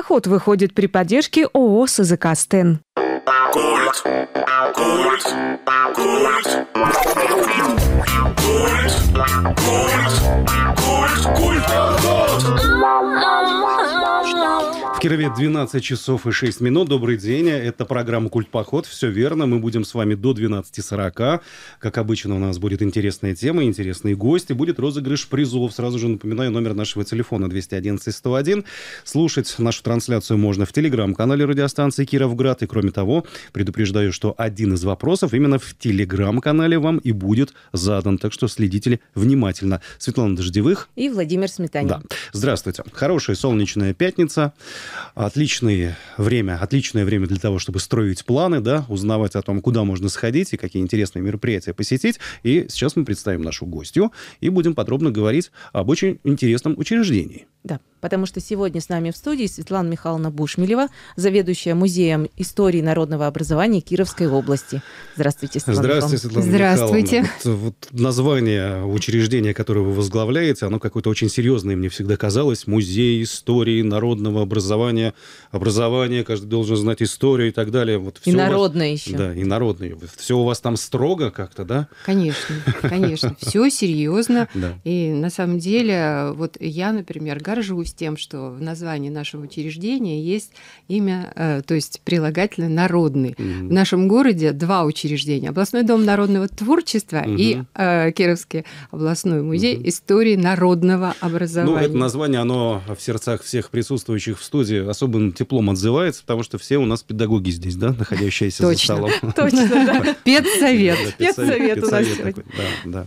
поход выходит при поддержке ООО «СЗК Стен». Культ. Культ. Культ. Культ. Культ. Культ. Культ. Культ. Культ. В Кирове 12 часов и 6 минут. Добрый день. Это программа «Культ поход». Все верно. Мы будем с вами до 12.40. Как обычно, у нас будет интересная тема, интересные гости. Будет розыгрыш призов. Сразу же напоминаю номер нашего телефона 211-101. Слушать нашу трансляцию можно в телеграм-канале радиостанции «Кировград». И кроме того, предупреждаю, что один из вопросов именно в телеграм-канале вам и будет задан. Так что следите внимательно. Светлана Дождевых. И Владимир Сметанин. Да. Здравствуйте. Хорошая солнечная пятница. Отличное время, отличное время для того, чтобы строить планы, да, узнавать о том, куда можно сходить и какие интересные мероприятия посетить. И сейчас мы представим нашу гостью и будем подробно говорить об очень интересном учреждении. Да, потому что сегодня с нами в студии Светлана Михайловна Бушмелева, заведующая музеем истории народного образования Кировской области. Здравствуйте, Светлана Здравствуйте, Светлана Здравствуйте. Михайловна. Вот, вот название учреждения, которое вы возглавляете, оно какое-то очень серьезное, мне всегда казалось. Музей истории народного образования, образование, каждый должен знать историю и так далее. Вот и народное вас... еще. Да, и народное. Все у вас там строго как-то, да? Конечно, конечно. Все серьезно. Да. И на самом деле, вот я, например, гораздо горжусь тем, что в названии нашего учреждения есть имя, э, то есть прилагательное «народный». Mm-hmm. В нашем городе два учреждения. Областной дом народного творчества mm-hmm. и э, Кировский областной музей mm-hmm. истории народного образования. Ну, это название, оно в сердцах всех присутствующих в студии особым теплом отзывается, потому что все у нас педагоги здесь, да, находящиеся за столом. Точно, Педсовет. Педсовет у нас сегодня. Да, да.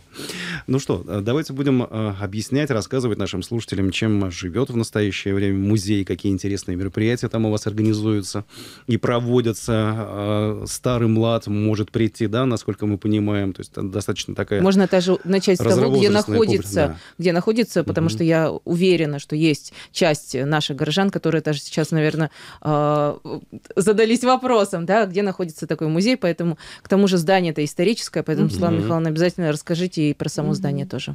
Ну что, э, давайте будем э, объяснять, рассказывать нашим слушателям, чем живет в настоящее время музей, какие интересные мероприятия там у вас организуются и проводятся. А, старый млад может прийти, да, насколько мы понимаем. То есть достаточно такая... Можно даже начать с того, где находится, публика, да. где находится, потому угу. что я уверена, что есть часть наших горожан, которые даже сейчас, наверное, а, задались вопросом, да, где находится такой музей, поэтому к тому же здание это историческое, поэтому, угу. Светлана Михайловна, обязательно расскажите и про само угу. здание тоже.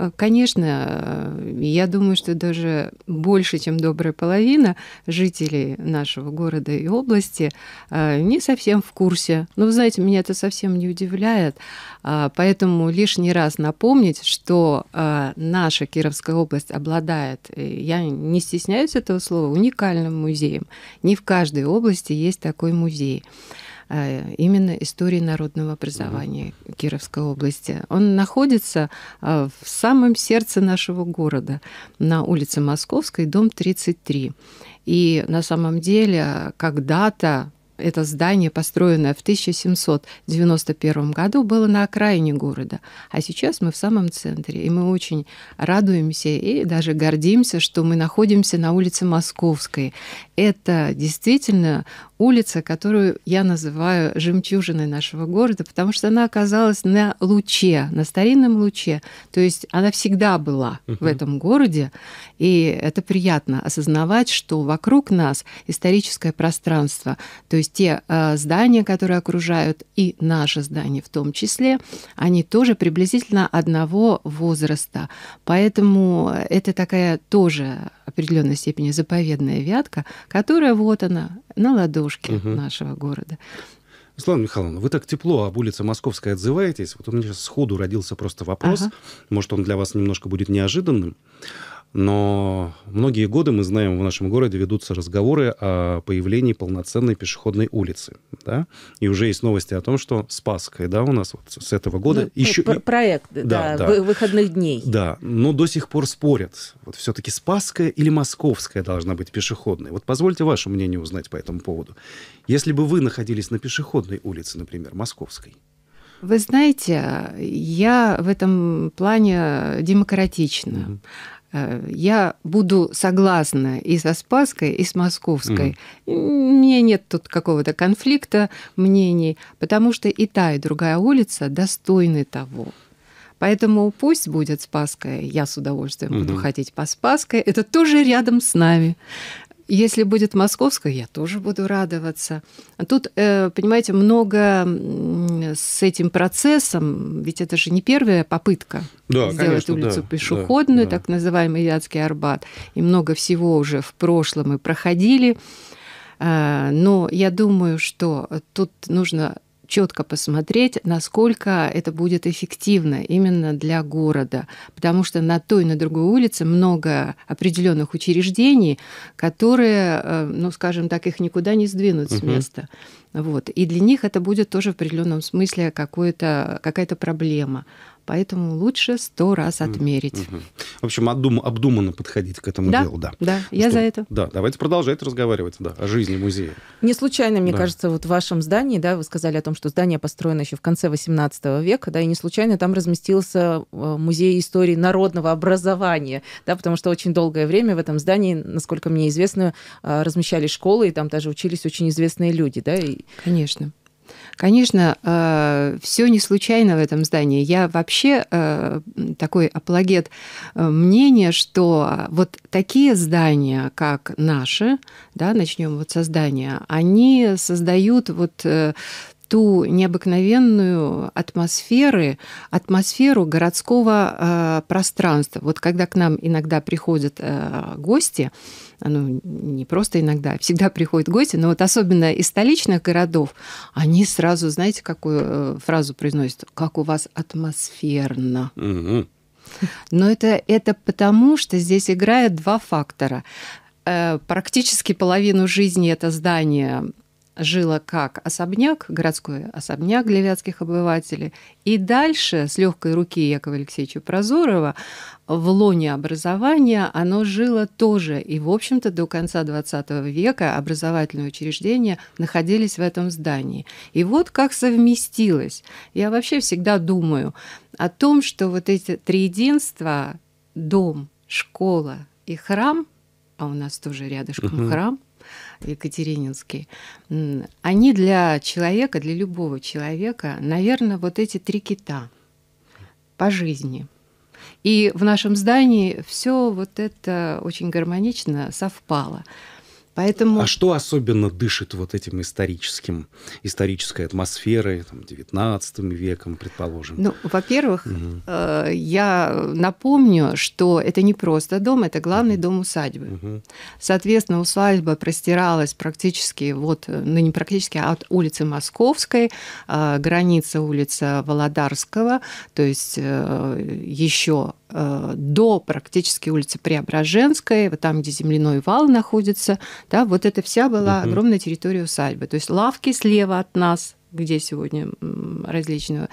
Э, конечно, э, я думаю, что даже больше, чем добрая половина жителей нашего города и области э, не совсем в курсе. Но, ну, вы знаете, меня это совсем не удивляет. А, поэтому лишний раз напомнить, что наша Кировская область обладает, я не стесняюсь этого слова, уникальным музеем. Не в каждой области есть такой музей. А, именно истории народного образования угу. Кировской области. Он находится а, в самом сердце нашего города, на улице Московской, дом 33. И на самом деле а, когда-то это здание, построенное в 1791 году, было на окраине города, а сейчас мы в самом центре. И мы очень радуемся и даже гордимся, что мы находимся на улице Московской. Это действительно улица, которую я называю жемчужиной нашего города, потому что она оказалась на луче, на старинном луче. То есть она всегда была uh-huh. в этом городе, и это приятно осознавать, что вокруг нас историческое пространство, то есть есть те э, здания, которые окружают, и наше здание в том числе, они тоже приблизительно одного возраста. Поэтому это такая тоже определенной степени заповедная вятка, которая вот она, на ладошке угу. нашего города. Светлана Михайловна, вы так тепло об улице Московской отзываетесь. Вот у меня сейчас сходу родился просто вопрос. Ага. Может, он для вас немножко будет неожиданным. Но многие годы, мы знаем, в нашем городе ведутся разговоры о появлении полноценной пешеходной улицы. Да? И уже есть новости о том, что Спасская, да, у нас вот с этого года... Ну, еще... Проект да, да, да. выходных дней. Да, но до сих пор спорят. Вот все-таки Спасская или Московская должна быть пешеходной. Вот позвольте ваше мнение узнать по этому поводу. Если бы вы находились на пешеходной улице, например, Московской, вы знаете, я в этом плане демократична. Mm-hmm. Э, я буду согласна и со Спасской, и с Московской. Угу. Мне нет тут какого-то конфликта мнений, потому что и та, и другая улица достойны того. Поэтому пусть будет Спасская, я с удовольствием угу. буду ходить по Спасской, это тоже рядом с нами. Если будет московская, я тоже буду радоваться. Тут, э, понимаете, много с этим процессом, ведь это же не первая попытка да, сделать конечно, улицу да, пешеходную, да, так называемый Вятский Арбат. И много всего уже в прошлом мы проходили. А, но я думаю, что тут нужно четко посмотреть, насколько это будет эффективно именно для города. Потому что на той и на другой улице много определенных учреждений, которые, э, ну, скажем так, их никуда не сдвинут с места. Вот. И для них это будет тоже в определенном смысле какая-то проблема поэтому лучше сто раз отмерить. В общем, отдум, обдуманно подходить к этому да, делу, да. Да, ну я что, за это. Да, давайте продолжать разговаривать да, о жизни музея. Не случайно, мне да. кажется, вот в вашем здании, да, вы сказали о том, что здание построено еще в конце 18 века, да, и не случайно там разместился э, музей истории народного образования, да, потому что очень долгое время в этом здании, насколько мне известно, э, размещали школы, и там даже учились очень известные люди, да? И... Конечно. Конечно, э, все не случайно в этом здании. Я вообще э, такой апологет э, мнения, что вот такие здания, как наши, да, начнем вот со здания, они создают вот ту необыкновенную атмосферы, атмосферу городского э, пространства. Вот когда к нам иногда приходят э, гости, ну, не просто иногда, а всегда приходят гости, но вот особенно из столичных городов, они сразу, знаете, какую э, фразу произносят? Как у вас атмосферно. Угу. Но это, это потому, что здесь играет два фактора. Э, практически половину жизни это здание жила как особняк, городской особняк для вятских обывателей. И дальше с легкой руки Якова Алексеевича Прозорова в лоне образования оно жило тоже. И, в общем-то, до конца XX века образовательные учреждения находились в этом здании. И вот как совместилось. Я вообще всегда думаю о том, что вот эти три единства – дом, школа и храм – а у нас тоже рядышком uh-huh. храм – Екатерининский, они для человека, для любого человека, наверное, вот эти три кита по жизни. И в нашем здании все вот это очень гармонично совпало. Поэтому... А что особенно дышит вот этим историческим, исторической атмосферой, там, 19 веком, предположим? Ну, во-первых, угу. э, я напомню, что это не просто дом, это главный угу. дом усадьбы. Угу. Соответственно, усадьба простиралась практически, вот, ну не практически, а от улицы Московской, э, граница улица Володарского, то есть э, еще Э, до практически улицы Преображенской, вот там, где земляной вал находится, да, вот это вся была угу. огромная территория усадьбы. То есть лавки слева от нас, где сегодня различные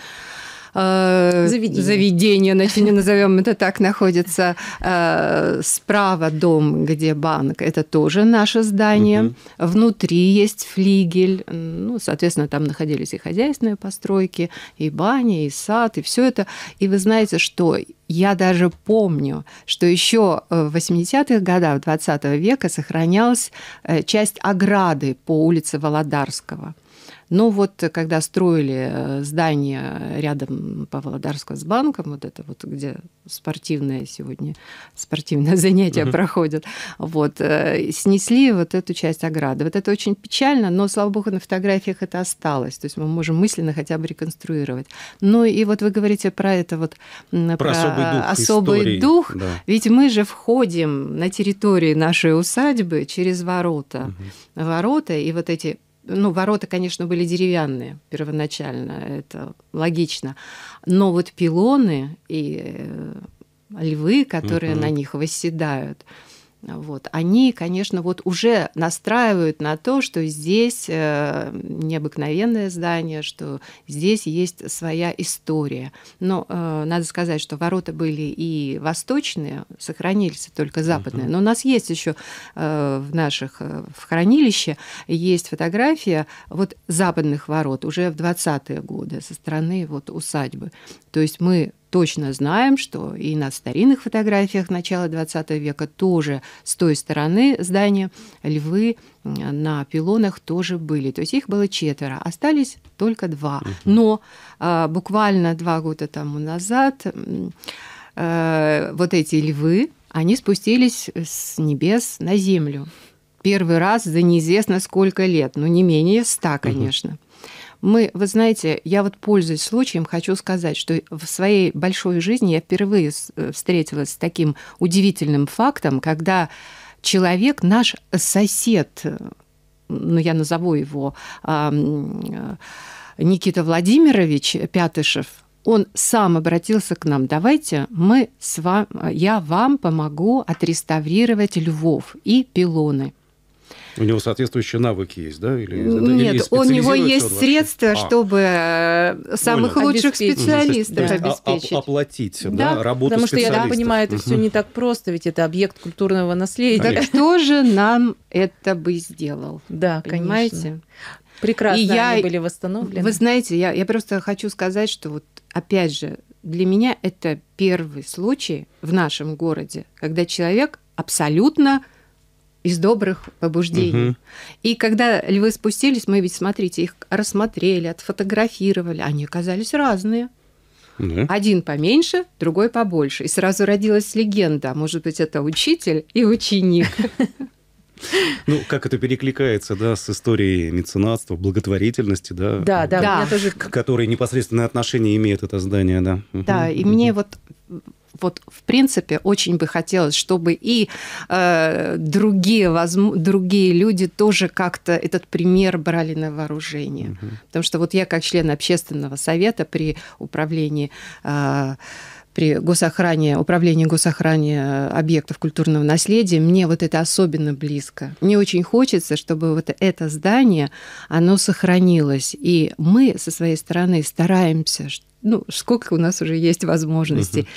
э, заведение. начнем назовем это так, находится э, справа дом, где банк, это тоже наше здание. Угу. Внутри есть флигель, ну, соответственно, там находились и хозяйственные постройки, и баня, и сад, и все это. И вы знаете, что я даже помню, что еще э, в 80-х годах 20 века сохранялась э, часть ограды по улице Володарского – но ну вот когда строили э, здание рядом Павлодарска с банком, вот это вот где спортивное сегодня, спортивное занятие угу. проходит, вот, э, снесли вот эту часть ограды. Вот это очень печально, но, слава богу, на фотографиях это осталось. То есть мы можем мысленно хотя бы реконструировать. Ну и вот вы говорите про это вот... Про, про особый дух. Особый истории. дух. Да. Ведь мы же входим на территории нашей усадьбы через ворота. Угу. Ворота и вот эти ну, ворота, конечно, были деревянные первоначально, это логично. Но вот пилоны и э, львы, которые угу. на них восседают, вот. Они, конечно, вот уже настраивают на то, что здесь э, необыкновенное здание, что здесь есть своя история. Но э, надо сказать, что ворота были и восточные, сохранились только западные. Но у нас есть еще э, в наших в хранилище есть фотография вот западных ворот уже в 20-е годы со стороны вот усадьбы. То есть мы точно знаем, что и на старинных фотографиях начала XX века тоже с той стороны здания львы на пилонах тоже были. То есть их было четверо, остались только два. Но а, буквально два года тому назад а, вот эти львы, они спустились с небес на землю. Первый раз за неизвестно сколько лет, ну не менее ста, конечно. Угу. Мы, вы знаете, я вот пользуясь случаем, хочу сказать, что в своей большой жизни я впервые э, встретилась с таким удивительным фактом, когда человек, наш сосед, э, ну я назову его э, Никита Владимирович Пятышев, он сам обратился к нам. Давайте мы с вами, я вам помогу отреставрировать Львов и пилоны. У него соответствующие навыки есть, да? Или, Нет, или у него есть он вообще? средства, а. чтобы э, самых Понял. лучших обеспечить. специалистов есть, а, а, обеспечить. Оп оплатить да, да, работу Потому что, я да понимаю, это все не так просто, ведь это объект культурного наследия. Конечно. Так кто же нам это бы сделал? Да, понимаете? конечно. Прекрасно и я, они были восстановлены. Вы знаете, я, я просто хочу сказать, что вот опять же, для меня это первый случай в нашем городе, когда человек абсолютно из добрых побуждений. Угу. И когда львы спустились, мы ведь, смотрите, их рассмотрели, отфотографировали, они оказались разные. Да. Один поменьше, другой побольше. И сразу родилась легенда, может быть, это учитель и ученик. Ну, как это перекликается, да, с историей меценатства, благотворительности, да? Да, да, да. Тоже... К которой непосредственное отношение имеет это здание, да. Да, угу. и мне вот вот, в принципе, очень бы хотелось, чтобы и э, другие, возм... другие люди тоже как-то этот пример брали на вооружение. Угу. Потому что вот я как член общественного совета при управлении э, при госохране, управлении госохране э, объектов культурного наследия, мне вот это особенно близко. Мне очень хочется, чтобы вот это здание, оно сохранилось. И мы со своей стороны стараемся, ну, сколько у нас уже есть возможностей,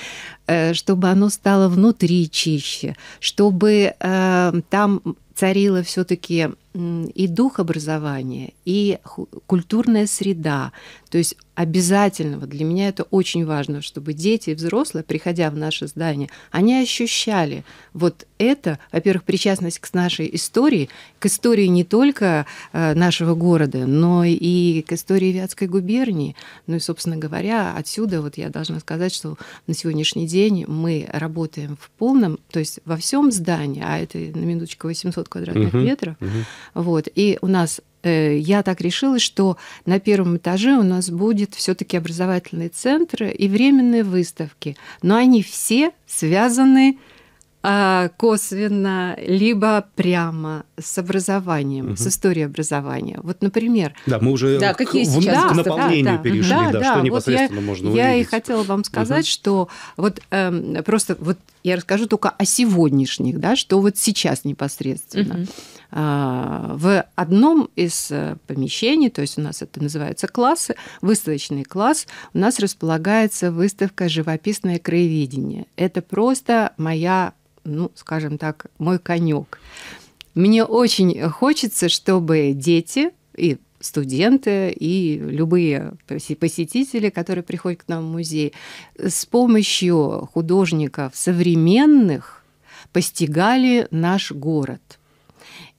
угу. чтобы оно стало внутри чище, чтобы э, там царило все-таки и дух образования, и культурная среда. То есть обязательно, вот для меня это очень важно, чтобы дети и взрослые, приходя в наше здание, они ощущали вот это, во-первых, причастность к нашей истории, к истории не только э, нашего города, но и к истории Вятской губернии. Ну и, собственно говоря, отсюда вот я должна сказать, что на сегодняшний день мы работаем в полном, то есть во всем здании, а это на минуточку 800 квадратных угу, метров, угу вот. И у нас э, я так решила, что на первом этаже у нас будет все-таки образовательные центры и временные выставки. Но они все связаны с а, косвенно, либо прямо с образованием, угу. с историей образования. Вот, например... Да, мы уже да, к, какие в, да, к наполнению да, перешли, да, да, да, что вот непосредственно я, можно я увидеть. Я и хотела вам сказать, угу. что вот э, просто вот я расскажу только о сегодняшних, да, что вот сейчас непосредственно. Угу. в одном из э, помещений, то есть у нас это называется классы, выставочный класс, у нас располагается выставка «Живописное краеведение». Это просто моя ну, скажем так, мой конек. Мне очень хочется, чтобы дети и студенты и любые посетители, которые приходят к нам в музей, с помощью художников современных постигали наш город.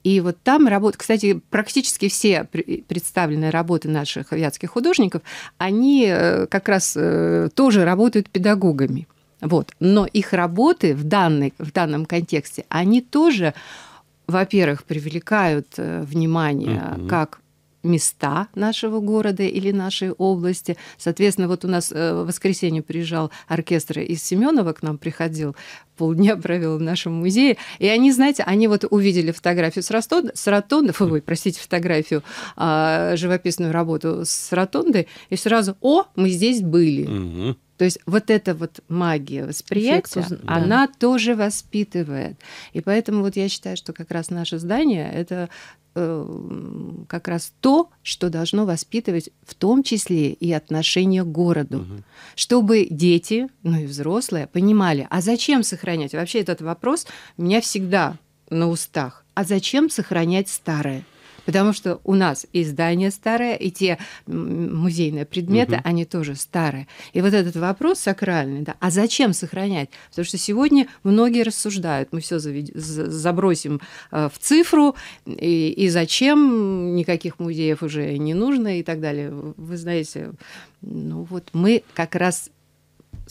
И вот там работа, кстати, практически все представленные работы наших вятских художников, они э, как раз э, тоже работают педагогами. Вот. Но их работы в, данной, в данном контексте, они тоже, во-первых, привлекают э, внимание угу. как места нашего города или нашей области. Соответственно, вот у нас э, в воскресенье приезжал оркестр из Семенова к нам приходил полдня провела в нашем музее. И они, знаете, они вот увидели фотографию с, Ростон, с ротонды, ой, простите, фотографию, а, живописную работу с ротонды, и сразу, о, мы здесь были. Угу. То есть вот эта вот магия восприятия, Фиксус, она тоже воспитывает. И поэтому вот я считаю, что как раз наше здание – это э, как раз то, что должно воспитывать в том числе и отношение к городу. Угу. Чтобы дети, ну и взрослые, понимали, а зачем сохранить сохранять? Вообще этот вопрос у меня всегда на устах. А зачем сохранять старое? Потому что у нас и здание старое, и те музейные предметы, угу. они тоже старые. И вот этот вопрос сакральный, да, а зачем сохранять? Потому что сегодня многие рассуждают, мы все забросим э, в цифру, и, и зачем, никаких музеев уже не нужно и так далее. Вы знаете, ну вот мы как раз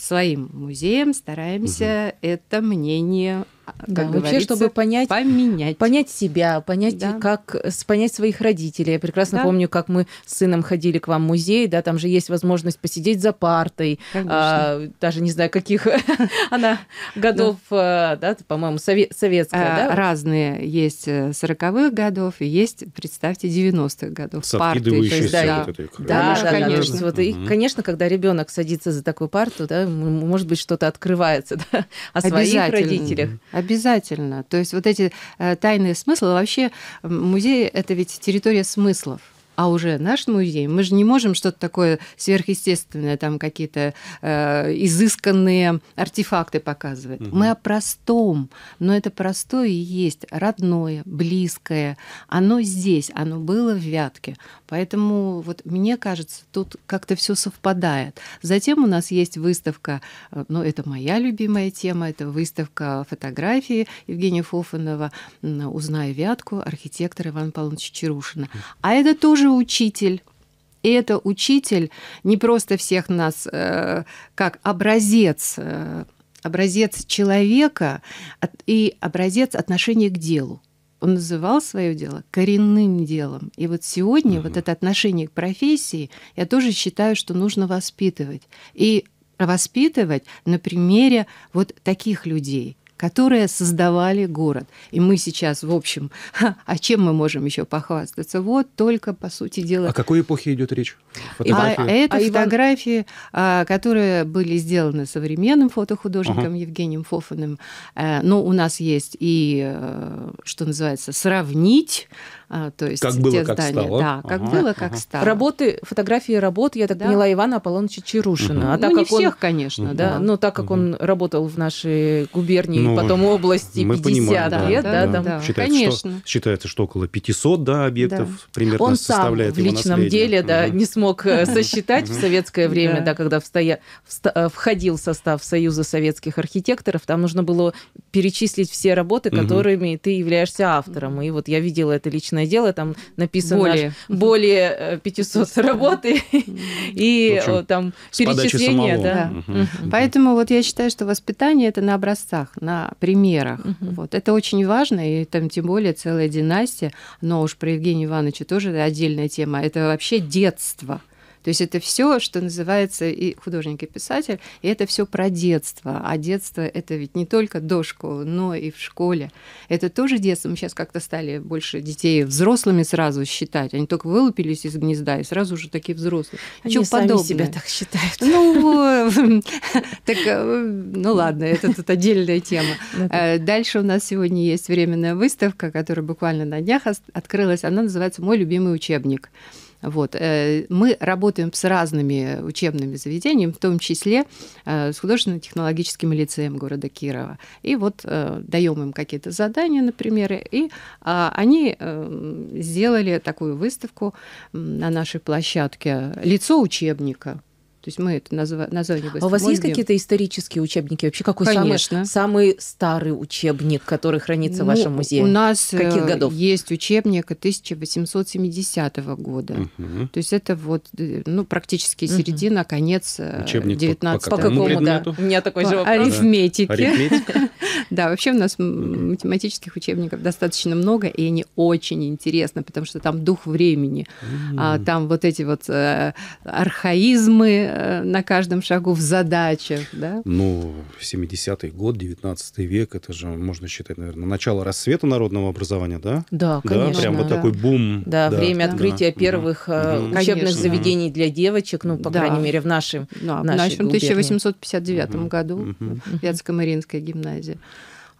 своим музеем стараемся угу. это мнение да, вообще, чтобы понять, поменять. понять себя, понять, да. как понять своих родителей. Я прекрасно да. помню, как мы с сыном ходили к вам в музей, да, там же есть возможность посидеть за партой, а, даже не знаю, каких она годов, да, э, по-моему, совет, советская, а, да? Разные есть 40-х э, годов и есть, представьте, 90-х годов. парты. да, конечно. и, конечно, когда ребенок садится за такую парту, да, может быть, что-то открывается да, о своих родителях. Обязательно. То есть вот эти э, тайные смыслы, а вообще музей — это ведь территория смыслов а уже наш музей, мы же не можем что-то такое сверхъестественное, там какие-то э, изысканные артефакты показывать. Угу. Мы о простом, но это простое и есть родное, близкое. Оно здесь, оно было в Вятке. Поэтому вот мне кажется, тут как-то все совпадает. Затем у нас есть выставка, э, ну это моя любимая тема, это выставка фотографии Евгения Фофанова «Узнай Вятку», архитектор Иван Павлович Чарушина. А это тоже тоже учитель. И это учитель не просто всех нас э, как образец, э, образец человека от, и образец отношения к делу. Он называл свое дело коренным делом. И вот сегодня угу. вот это отношение к профессии я тоже считаю, что нужно воспитывать. И воспитывать на примере вот таких людей, которые создавали город. И мы сейчас, в общем, а чем мы можем еще похвастаться? Вот только, по сути дела... О какой эпохе идет речь? А а фотографии? А, это а фотографии, Иван... которые были сделаны современным фотохудожником uh-huh. Евгением Фофаным. Э, но у нас есть и, э, что называется, сравнить а, то есть как было, те как здания. Стало. Да, как ага, было, как ага. стало. Работы, фотографии работ, я так да. поняла, Ивана Аполлоновича Чарушина. Угу. А так ну, не как всех, конечно, угу. да, но так как угу. он работал в нашей губернии, ну, ну, потом области мы 50 понимаем, да, лет. Да, да, да, да. Считается, Конечно. Что, считается, что около 500 да, объектов да. примерно Он составляет сам в личном деле да, угу. не смог э, сосчитать в советское время, да, когда встоя... Э, входил в состав Союза советских архитекторов, там нужно было перечислить все работы, которыми ты являешься автором. И вот я видела это личное дело, там написано более, более 500 э, работ, и там перечисление. да Поэтому вот я считаю, что воспитание это на образцах, на на примерах. Угу. Вот. Это очень важно, и там тем более целая династия, но уж про Евгения Ивановича тоже отдельная тема. Это вообще детство. То есть это все, что называется и художник, и писатель, и это все про детство. А детство это ведь не только до школы, но и в школе. Это тоже детство. Мы сейчас как-то стали больше детей взрослыми сразу считать. Они только вылупились из гнезда и сразу уже такие взрослые. Они Чего сами подобное? себя так считают. Ну, так, э, ну ладно, это тут отдельная тема. Ну э, дальше у нас сегодня есть временная выставка, которая буквально на днях открылась. Она называется «Мой любимый учебник». Вот. Э, мы работаем с разными учебными заведениями, в том числе э, с художественно-технологическим лицеем города Кирова. И вот э, даем им какие-то задания, например, и а, они сделали такую выставку на нашей площадке «Лицо учебника». То есть мы это назва- название А у вас есть какие-то исторические учебники? Вообще какой Конечно. самый, самый старый учебник, который хранится ну, в вашем музее? У нас Каких э, годов? есть учебник 1870 года. Угу. То есть это вот э, ну, практически угу. середина, конец э, учебник 19 по, по какому, да? У меня такой по же вопрос. Арифметике. Да, вообще у нас математических учебников достаточно много, и они очень интересны, потому что там дух времени, а там вот эти вот архаизмы, Э, на каждом шагу в задачах, да? Ну, 70-й год, 19 век, это же можно считать, наверное, начало рассвета народного образования, да? Да, конечно. Да, прям вот да. такой бум. Да, да время да, открытия да, первых да, э, учебных конечно. заведений для девочек, ну, по да. крайней мере, в нашем, да, ну, в нашем 1859 угу. году, угу. вятско маринская гимназия.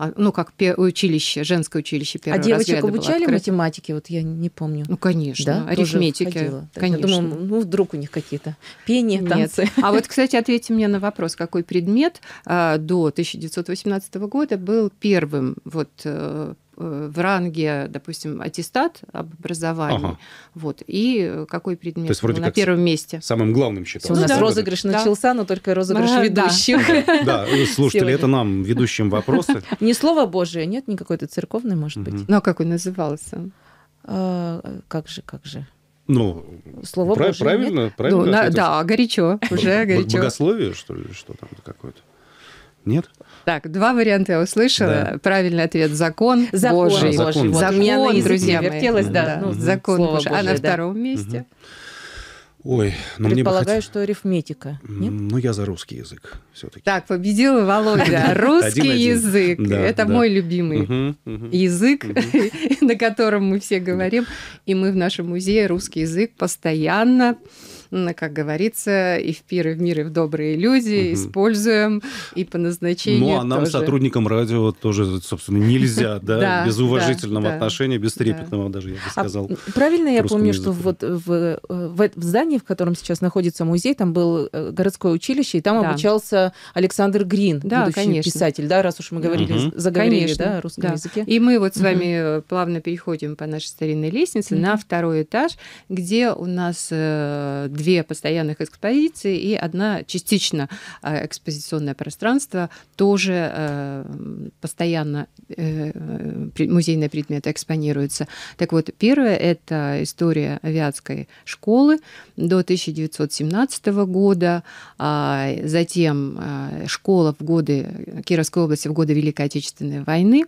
А, ну, как училище, женское училище а первого А девочек обучали было математике? Вот я не помню. Ну, конечно, да? арифметике. Конечно. Я думала, ну, вдруг у них какие-то пение, Нет. А вот, кстати, ответьте мне на вопрос, какой предмет а, до 1918 года был первым вот э, Э, в ранге, допустим, аттестат об образовании, ага. вот, и какой предмет То есть, вроде на первом месте. Самым главным считался. У ну нас да. розыгрыш да. начался, но только розыгрыш а, ведущих. Да, э, слушатели, это нам, ведущим, вопросы. Не слово Божие, нет, не какой-то церковный, может быть. Ну, а как он назывался? А, как же, как же. Ну, Слово Божие, правильно, правильно. Ну, да, горячо, уже горячо. Богословие, что ли, что там какое-то? Нет? Так, два варианта я услышала. Да. Правильный ответ – закон, закон Божий. Божий. Вот закон, закон друзья мои. Вертелось, да. да. Ну, закон Слово Божий. Божий. А на да. втором месте? Ой, ну мне бы Предполагаю, что арифметика. Нет? Ну, я за русский язык все-таки. Так, победила Володя. Русский язык. Это мой любимый язык, на котором мы все говорим. И мы в нашем музее русский язык постоянно как говорится, и в пир, и в мир, и в добрые люди, угу. используем и по назначению Ну, а нам, тоже. сотрудникам радио, тоже, собственно, нельзя, да, без уважительного отношения, без трепетного даже, я бы а сказал. Правильно я помню, что вот э, в здании, в котором сейчас находится музей, там был э, городское училище, и там обучался Александр Грин, будущий писатель, да, раз уж мы говорили, заговорили, да, русском языке. И мы вот с вами э, плавно переходим по нашей старинной лестнице на второй этаж, где у нас две постоянных экспозиции и одна частично э, экспозиционное пространство, тоже э, постоянно э, музейные предметы экспонируются. Так вот, первое – это история авиатской школы до 1917 года, а затем школа в годы Кировской области в годы Великой Отечественной войны,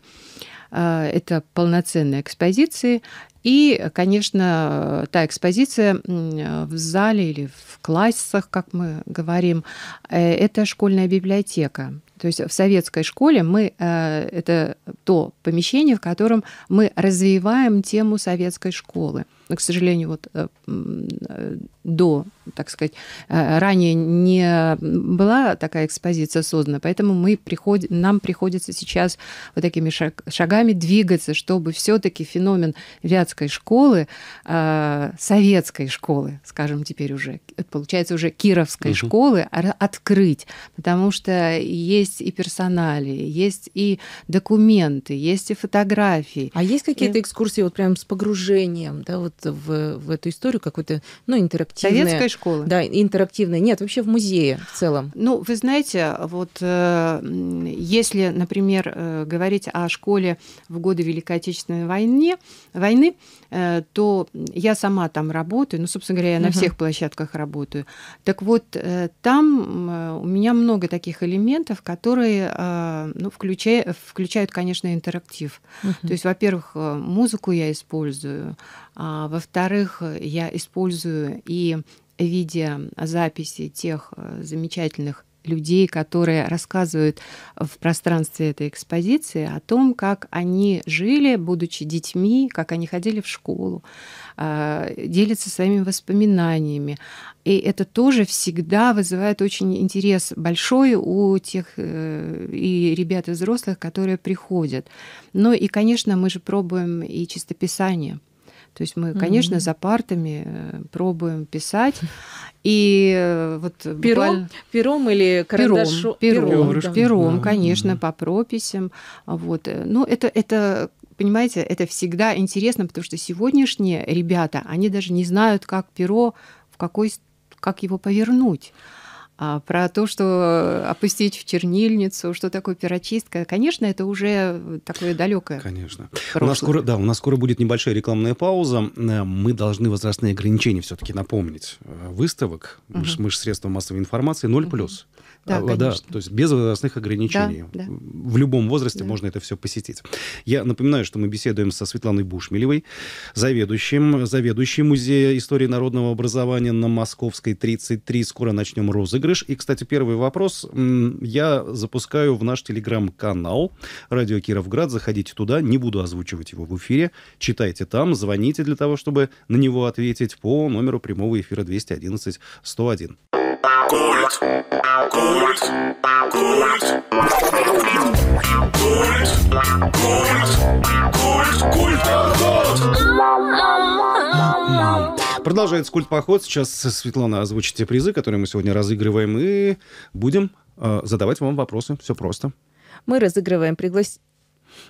это полноценные экспозиции. И, конечно, та экспозиция в зале или в классах, как мы говорим, э, это школьная библиотека. То есть в советской школе мы э, это то помещение, в котором мы развиваем тему советской школы к сожалению, вот э, э, до, так сказать, э, ранее не была такая экспозиция создана, поэтому мы приход... нам приходится сейчас вот такими шагами двигаться, чтобы все-таки феномен вятской школы, советской школы, скажем теперь уже, получается уже кировской угу. школы, открыть, потому что есть и персонали, есть и документы, есть и фотографии. А есть какие-то и... экскурсии вот прям с погружением, да, вот вот в, в эту историю какой-то, ну, интерактивное. Советская школа. Да, интерактивная. Нет, вообще в музее в целом. Ну, вы знаете, вот э, если, например, э, говорить о школе в годы Великой Отечественной войны, войны э, то я сама там работаю, ну, собственно говоря, я на uh-huh. всех площадках работаю. Так вот, там у меня много таких элементов, которые, ну, включая, включают, конечно, интерактив. Uh-huh. То есть, во-первых, музыку я использую, а, во-вторых, я использую и видеозаписи тех э, замечательных людей, которые рассказывают в пространстве этой экспозиции о том, как они жили, будучи детьми, как они ходили в школу, а, делятся своими воспоминаниями. И это тоже всегда вызывает очень интерес большой у тех э, и ребят и взрослых, которые приходят. Ну и, конечно, мы же пробуем и чистописание – то есть мы, конечно, mm-hmm. за партами э, пробуем писать. И э, вот пером, пером или карандашом? Пером, пером, пером, да. пером да, конечно, да. по прописям. Вот. Э, ну, это, это понимаете, это всегда интересно, потому что сегодняшние ребята, они даже не знают, как перо, в какой, как его повернуть. А, про то, что э, опустить в чернильницу, что такое перочистка. Конечно, это уже такое далекое. Конечно. У нас, скоро, да, у нас скоро будет небольшая рекламная пауза. Э, мы должны возрастные ограничения все-таки напомнить э, выставок. Угу. Мы же средства массовой информации 0+. Угу да, э, вода, конечно. то есть без возрастных ограничений. Да, да. В любом возрасте да. можно это все посетить. Я напоминаю, что мы беседуем со Светланой Бушмелевой, заведующим, заведующим музея истории народного образования на Московской 33. Скоро начнем розыгрыш. И, кстати, первый вопрос я запускаю в наш телеграм-канал «Радио Кировград». Заходите туда, не буду озвучивать его в эфире. Читайте там, звоните для того, чтобы на него ответить по номеру прямого эфира 211 101. Культ. Культ. Культ. Культ. Культ. Культ. Культ. Продолжается культ поход. Сейчас Светлана озвучит те призы, которые мы сегодня разыгрываем, и будем э, задавать вам вопросы. Все просто. Мы разыгрываем пригласительные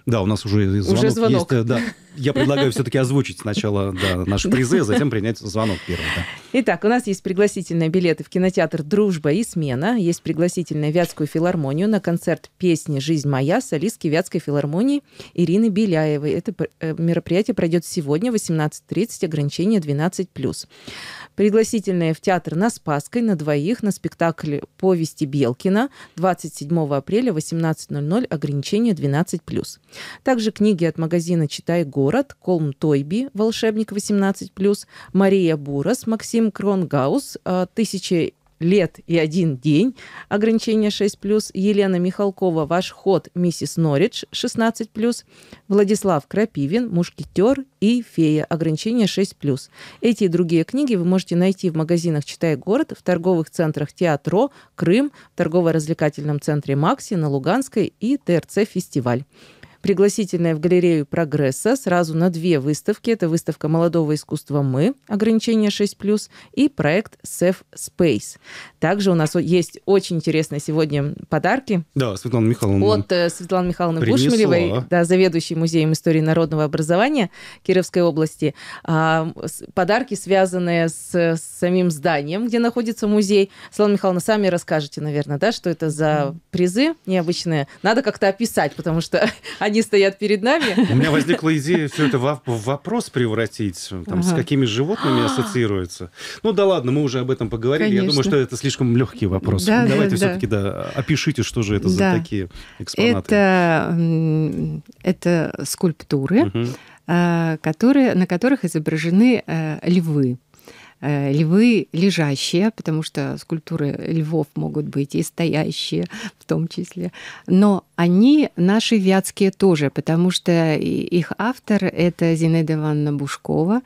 да, у нас уже звонок, уже звонок. есть. Э, да. Я предлагаю все-таки озвучить сначала да, наши призы, а затем принять звонок первый. Да. Итак, у нас есть пригласительные билеты в кинотеатр «Дружба и смена». Есть пригласительная Вятскую филармонию на концерт песни «Жизнь моя» солистки Вятской филармонии Ирины Беляевой. Это э, мероприятие пройдет сегодня в 18.30, ограничение 12+. Пригласительные в театр на Спасской на двоих на спектакль «Повести Белкина» 27 апреля 18.00, ограничение 12+. Также книги от магазина «Читай город», Колм Тойби, «Волшебник 18+,» Мария Бурас, Максим Кронгаус, э, «Тысяча лет и один день, ограничение 6+, Елена Михалкова, «Ваш ход, миссис Норридж, 16+, Владислав Крапивин, «Мушкетер» и «Фея», ограничение 6+. Эти и другие книги вы можете найти в магазинах «Читай город», в торговых центрах «Театро», «Крым», в торгово-развлекательном центре «Макси», на Луганской и ТРЦ «Фестиваль» пригласительная в галерею «Прогресса» сразу на две выставки. Это выставка молодого искусства «Мы», ограничение 6+, и проект «Safe Space». Также у нас есть очень интересные сегодня подарки. Да, Светлана Михайловна. От э, Светланы Михайловны принесла. Бушмелевой, да, заведующей Музеем истории народного образования Кировской области. А, подарки, связанные с самим зданием, где находится музей. Светлана Михайловна, сами расскажете, наверное, да, что это за призы необычные. Надо как-то описать, потому что они они стоят перед нами. У меня возникла идея все это в вопрос превратить, э, там, ага. с какими животными а. ассоциируется. Ну да ладно, мы уже об этом поговорили. Конечно. Я думаю, что это слишком легкий вопрос. Да, Давайте да, все-таки да. опишите, что же это за такие экспонаты. Это, это скульптуры. Угу которые, на которых изображены э, львы. Э, львы лежащие, потому что скульптуры львов могут быть и стоящие в том числе. Но они наши вятские тоже, потому что их автор — это Зинаида Ивановна Бушкова,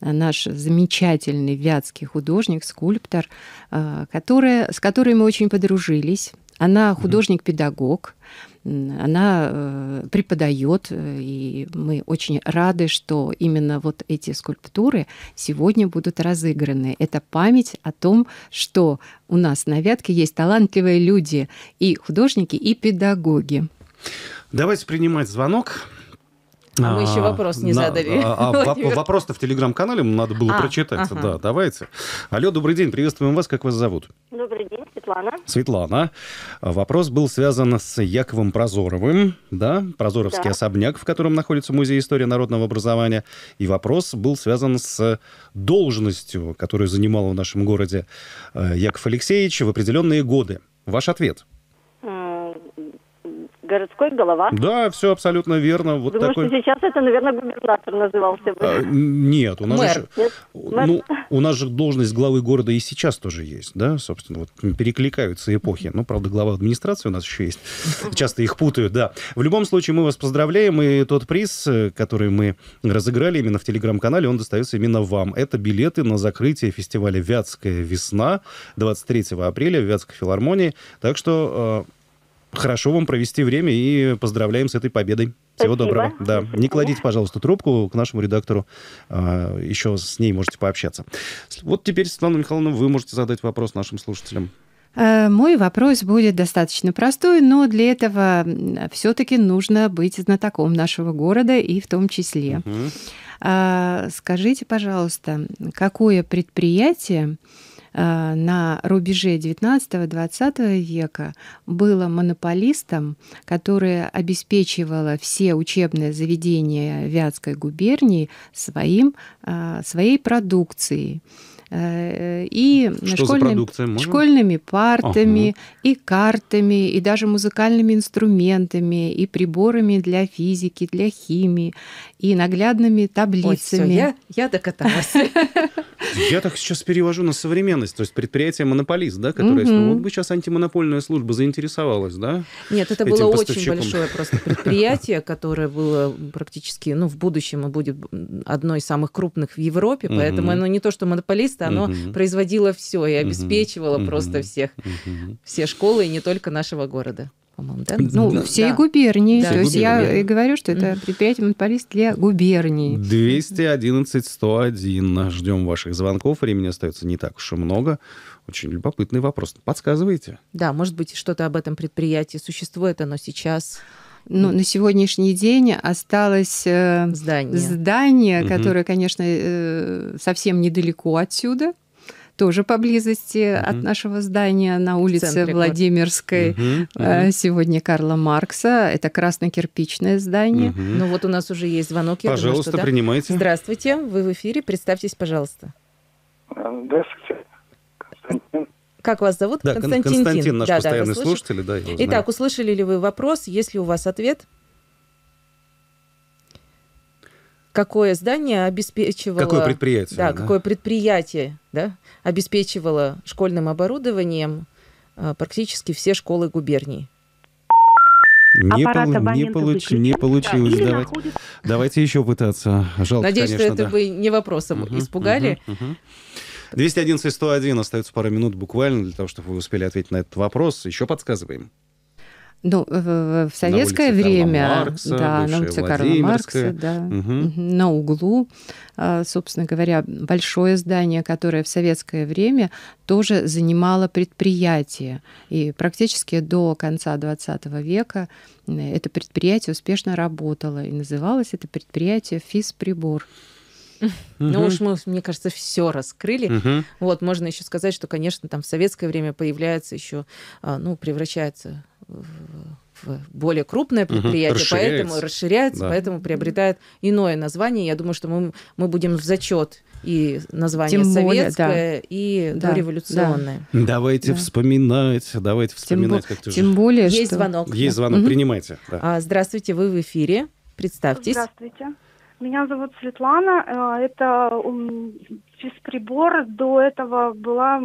наш замечательный вятский художник, скульптор, э, который, с которой мы очень подружились. Она художник-педагог, она э, преподает, э, и мы очень рады, что именно вот эти скульптуры сегодня будут разыграны. Это память о том, что у нас на Вятке есть талантливые люди и художники, и педагоги. Давайте принимать звонок. А, мы еще вопрос не задали. А, а вопрос-то в телеграм-канале надо было а, прочитать. Да, давайте. Алло, добрый день, приветствуем вас. Как вас зовут? Добрый день, Светлана. Светлана. Вопрос был связан с Яковом Прозоровым, да, Прозоровский особняк, в котором находится Музей истории народного образования. И вопрос был связан с должностью, которую занимал в нашем городе э, Яков Алексеевич в определенные годы. Ваш ответ – городской голова. Да, все абсолютно верно. Вот Думаю, такой... что сейчас это, наверное, губернатор назывался бы. А, нет, у нас Мэр. же... Нет? Мэр? Ну, у нас же должность главы города и сейчас тоже есть, да, собственно, вот перекликаются эпохи. Ну, правда, глава администрации у нас еще есть. Часто их путают, да. В любом случае, мы вас поздравляем, и тот приз, э, который мы разыграли именно в Телеграм-канале, он достается именно вам. Это билеты на закрытие фестиваля «Вятская весна» 23 апреля в Вятской филармонии. Так что э, Хорошо вам провести время и поздравляем с этой победой. Всего Спасибо. доброго. Да. Не кладите, пожалуйста, трубку к нашему редактору. А, еще с ней можете пообщаться. Вот теперь, Светлана Михайловна, вы можете задать вопрос нашим слушателям. Э, мой вопрос будет достаточно простой, но для этого все-таки нужно быть знатоком нашего города и в том числе. Угу. Скажите, пожалуйста, какое предприятие Э, на рубеже 19-20 века было монополистом, которое обеспечивало все учебные заведения Вятской губернии своим, э, своей продукцией э, и школьными, школьными партами, ага. и картами, и даже музыкальными инструментами, и приборами для физики, для химии и наглядными таблицами. Ой, всё, я, я докаталась. Я так сейчас перевожу на современность, то есть предприятие монополист, да, которое, ну, вот бы сейчас антимонопольная служба заинтересовалась, да? Нет, это было очень большое просто предприятие, которое было практически, ну, в будущем будет одной из самых крупных в Европе, поэтому оно не то, что монополисты, оно производило все и обеспечивало просто всех, все школы и не только нашего города по-моему, да? Ну, да. всей губернии. Да. То есть я и говорю, что это предприятие монополист для губернии. 211 101. Ждем ваших звонков. Времени остается не так уж и много. Очень любопытный вопрос. Подсказывайте. Да, может быть, что-то об этом предприятии существует, оно сейчас ну, на сегодняшний день осталось э, здание, здание угу. которое, конечно, э, совсем недалеко отсюда тоже поблизости mm-hmm. от нашего здания на улице Владимирской. Mm-hmm. Mm-hmm. Сегодня Карла Маркса. Это красно-кирпичное здание. Mm-hmm. Ну вот у нас уже есть звонок. Я пожалуйста, думаю, что, да. принимайте. Здравствуйте, вы в эфире. Представьтесь, пожалуйста. А, здравствуйте. Как вас зовут? Да, Константин. Константин, наш да, постоянный да, слушатель. Да, Итак, услышали ли вы вопрос? Есть ли у вас ответ? какое здание обеспечивало... Какое предприятие. Да, да? какое предприятие да, обеспечивало школьным оборудованием а, практически все школы губернии. Не, пол, не, получ, не получилось. Да, Давайте, находится... Давайте еще пытаться. Жалко, Надеюсь, конечно, что это да. вы не вопросом угу, испугали. Угу, угу. 211-101, остается пара минут буквально для того, чтобы вы успели ответить на этот вопрос. Еще подсказываем. Ну, в, советское на время, Маркса, да, на улице Карла Маркса, да, угу. на углу, а, собственно говоря, большое здание, которое в советское время тоже занимало предприятие. И практически до конца 20 века э, это предприятие успешно работало. И называлось это предприятие «Физприбор». Ну уж мы, мне кажется, все раскрыли. Вот, можно еще сказать, что, конечно, там в советское время появляется еще, а, ну, превращается в более крупное предприятие, угу, поэтому расширяется, да. поэтому приобретает иное название. Я думаю, что мы, мы будем в зачет и название Тем советское, более, да. и да, дореволюционное. Да. Давайте да. вспоминать, давайте вспоминать. Тем, как тем же... более, Есть что... звонок. Есть звонок, угу. принимайте. Да. А, здравствуйте, вы в эфире, представьтесь. Здравствуйте. Меня зовут Светлана. А, это через прибор до этого была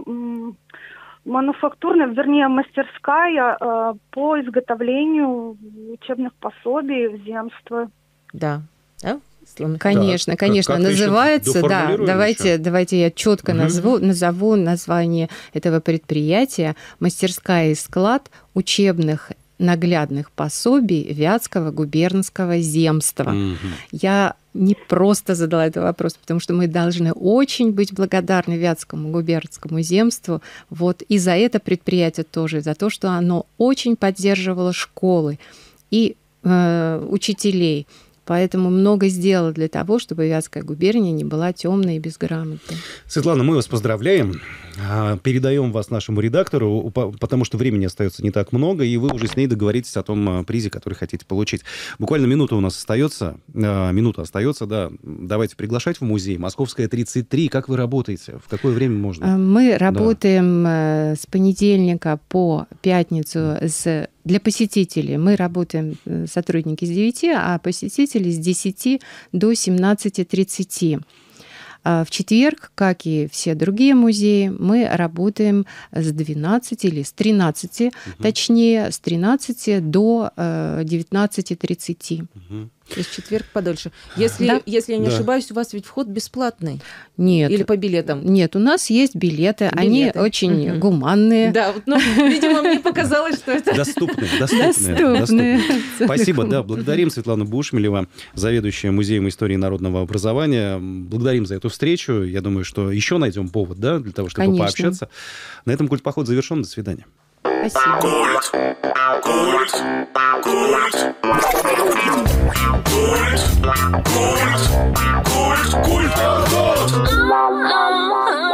мануфактурная, вернее, мастерская э, по изготовлению учебных пособий в земство. Да. да? Конечно, да, конечно. Как, Называется, да, давайте, еще. давайте я четко угу. назову, назову название этого предприятия «Мастерская и склад учебных наглядных пособий Вятского губернского земства». Угу. Я не просто задала этот вопрос, потому что мы должны очень быть благодарны Вятскому губернскому земству вот и за это предприятие тоже, за то, что оно очень поддерживало школы и э, учителей, Поэтому много сделала для того, чтобы Вятская губерния не была темной и безграмотной. Светлана, мы вас поздравляем. А, передаем вас нашему редактору, потому что времени остается не так много, и вы уже с ней договоритесь о том а, призе, который хотите получить. Буквально минута у нас остается. А, минута остается, да. Давайте приглашать в музей. Московская 33. Как вы работаете? В какое время можно? Мы работаем да. Э, с понедельника по пятницу с для посетителей. Мы работаем, э, сотрудники с 9, а посетители с 10 до 17.30. А в четверг, как и все другие музеи, мы работаем с 12 или с 13, угу. точнее, с 13 до 19.30. Э, угу. Из четверг подольше. Если, да? если я не да. ошибаюсь, у вас ведь вход бесплатный. Нет. Или по билетам? Нет, у нас есть билеты. билеты. Они очень угу. гуманные. Да, вот, ну, видимо, мне показалось, что это... Доступные. Доступные. Спасибо, да. Благодарим Светлану Бушмелева, заведующая Музеем истории народного образования. Благодарим за эту встречу. Я думаю, что еще найдем повод, да, для того, чтобы пообщаться. На этом культпоход завершен. До свидания. Спасибо. Кольт. Кольт. Кольт. Кольт. Кольт. Кольт. Кольт. Кольт.